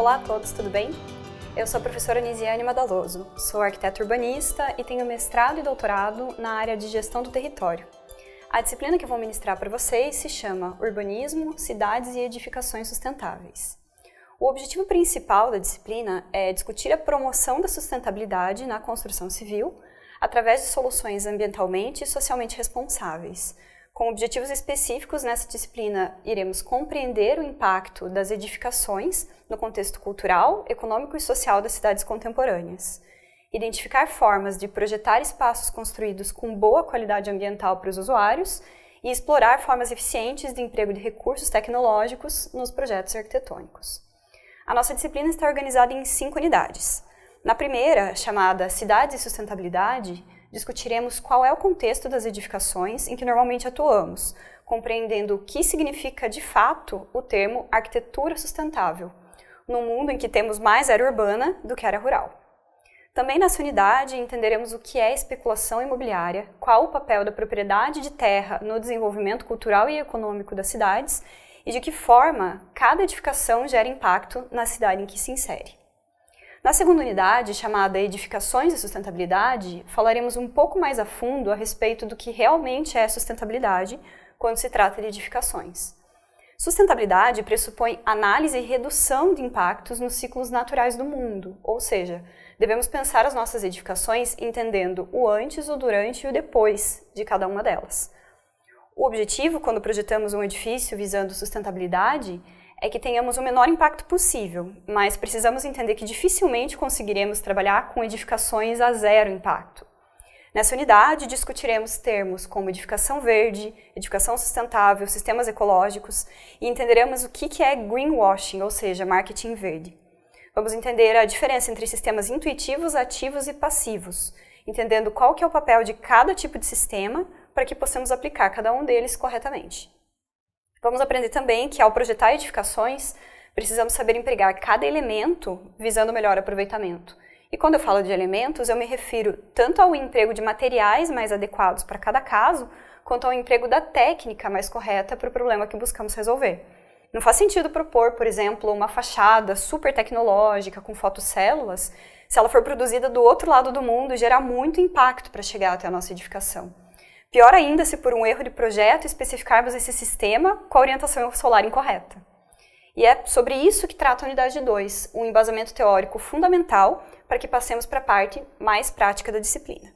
Olá a todos, tudo bem? Eu sou a professora Nisiane Madaloso, sou arquiteta urbanista e tenho mestrado e doutorado na área de gestão do território. A disciplina que vou ministrar para vocês se chama Urbanismo, Cidades e Edificações Sustentáveis. O objetivo principal da disciplina é discutir a promoção da sustentabilidade na construção civil através de soluções ambientalmente e socialmente responsáveis, com objetivos específicos nessa disciplina, iremos compreender o impacto das edificações no contexto cultural, econômico e social das cidades contemporâneas, identificar formas de projetar espaços construídos com boa qualidade ambiental para os usuários e explorar formas eficientes de emprego de recursos tecnológicos nos projetos arquitetônicos. A nossa disciplina está organizada em cinco unidades. Na primeira, chamada Cidades e Sustentabilidade, discutiremos qual é o contexto das edificações em que normalmente atuamos, compreendendo o que significa de fato o termo arquitetura sustentável, num mundo em que temos mais área urbana do que área rural. Também nessa unidade entenderemos o que é especulação imobiliária, qual o papel da propriedade de terra no desenvolvimento cultural e econômico das cidades e de que forma cada edificação gera impacto na cidade em que se insere. Na segunda unidade, chamada Edificações e Sustentabilidade, falaremos um pouco mais a fundo a respeito do que realmente é sustentabilidade quando se trata de edificações. Sustentabilidade pressupõe análise e redução de impactos nos ciclos naturais do mundo, ou seja, devemos pensar as nossas edificações entendendo o antes, o durante e o depois de cada uma delas. O objetivo, quando projetamos um edifício visando sustentabilidade, é que tenhamos o menor impacto possível, mas precisamos entender que dificilmente conseguiremos trabalhar com edificações a zero impacto. Nessa unidade, discutiremos termos como edificação verde, educação sustentável, sistemas ecológicos e entenderemos o que é greenwashing, ou seja, marketing verde. Vamos entender a diferença entre sistemas intuitivos, ativos e passivos, entendendo qual que é o papel de cada tipo de sistema para que possamos aplicar cada um deles corretamente. Vamos aprender também que, ao projetar edificações, precisamos saber empregar cada elemento visando o melhor aproveitamento. E quando eu falo de elementos, eu me refiro tanto ao emprego de materiais mais adequados para cada caso, quanto ao emprego da técnica mais correta para o problema que buscamos resolver. Não faz sentido propor, por exemplo, uma fachada super tecnológica com fotocélulas se ela for produzida do outro lado do mundo e gerar muito impacto para chegar até a nossa edificação. Pior ainda se por um erro de projeto especificarmos esse sistema com a orientação solar incorreta. E é sobre isso que trata a unidade 2, um embasamento teórico fundamental para que passemos para a parte mais prática da disciplina.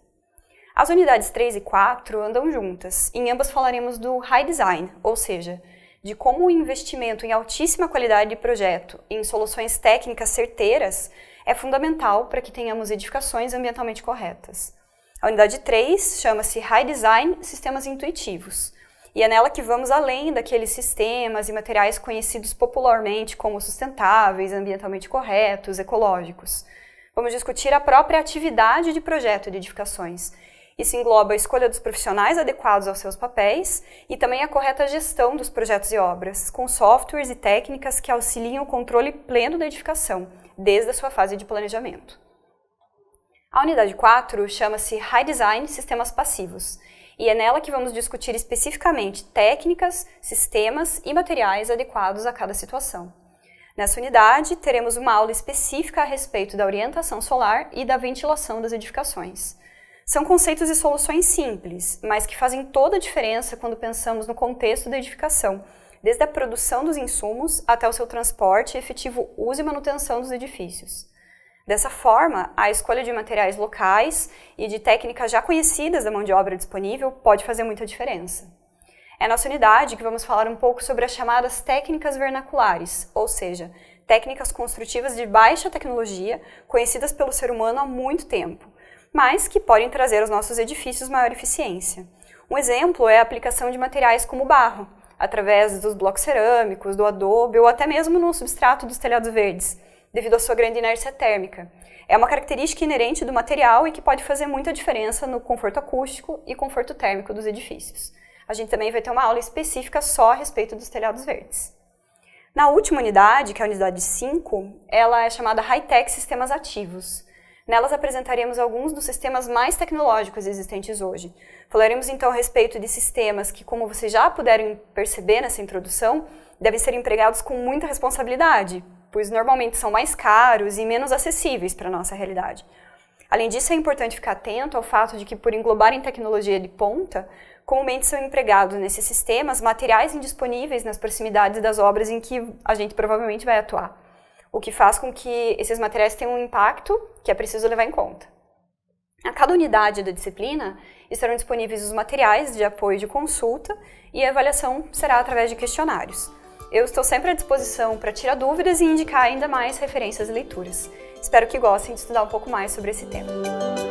As unidades 3 e 4 andam juntas. Em ambas falaremos do high design, ou seja, de como o investimento em altíssima qualidade de projeto em soluções técnicas certeiras é fundamental para que tenhamos edificações ambientalmente corretas. A unidade 3 chama-se High Design Sistemas Intuitivos. E é nela que vamos além daqueles sistemas e materiais conhecidos popularmente como sustentáveis, ambientalmente corretos, ecológicos. Vamos discutir a própria atividade de projeto de edificações. Isso engloba a escolha dos profissionais adequados aos seus papéis e também a correta gestão dos projetos e obras, com softwares e técnicas que auxiliam o controle pleno da edificação, desde a sua fase de planejamento. A unidade 4 chama-se High Design Sistemas Passivos e é nela que vamos discutir especificamente técnicas, sistemas e materiais adequados a cada situação. Nessa unidade, teremos uma aula específica a respeito da orientação solar e da ventilação das edificações. São conceitos e soluções simples, mas que fazem toda a diferença quando pensamos no contexto da edificação, desde a produção dos insumos até o seu transporte e efetivo uso e manutenção dos edifícios. Dessa forma, a escolha de materiais locais e de técnicas já conhecidas da mão de obra disponível pode fazer muita diferença. É nossa unidade que vamos falar um pouco sobre as chamadas técnicas vernaculares, ou seja, técnicas construtivas de baixa tecnologia conhecidas pelo ser humano há muito tempo, mas que podem trazer aos nossos edifícios maior eficiência. Um exemplo é a aplicação de materiais como barro, através dos blocos cerâmicos, do adobe ou até mesmo no substrato dos telhados verdes devido à sua grande inércia térmica. É uma característica inerente do material e que pode fazer muita diferença no conforto acústico e conforto térmico dos edifícios. A gente também vai ter uma aula específica só a respeito dos telhados verdes. Na última unidade, que é a unidade 5, ela é chamada High-Tech Sistemas Ativos. Nelas apresentaremos alguns dos sistemas mais tecnológicos existentes hoje. Falaremos então a respeito de sistemas que, como vocês já puderam perceber nessa introdução, devem ser empregados com muita responsabilidade, pois normalmente são mais caros e menos acessíveis para a nossa realidade. Além disso, é importante ficar atento ao fato de que, por englobarem tecnologia de ponta, comumente são empregados nesses sistemas materiais indisponíveis nas proximidades das obras em que a gente provavelmente vai atuar, o que faz com que esses materiais tenham um impacto que é preciso levar em conta. A cada unidade da disciplina estarão disponíveis os materiais de apoio de consulta e a avaliação será através de questionários. Eu estou sempre à disposição para tirar dúvidas e indicar ainda mais referências e leituras. Espero que gostem de estudar um pouco mais sobre esse tema.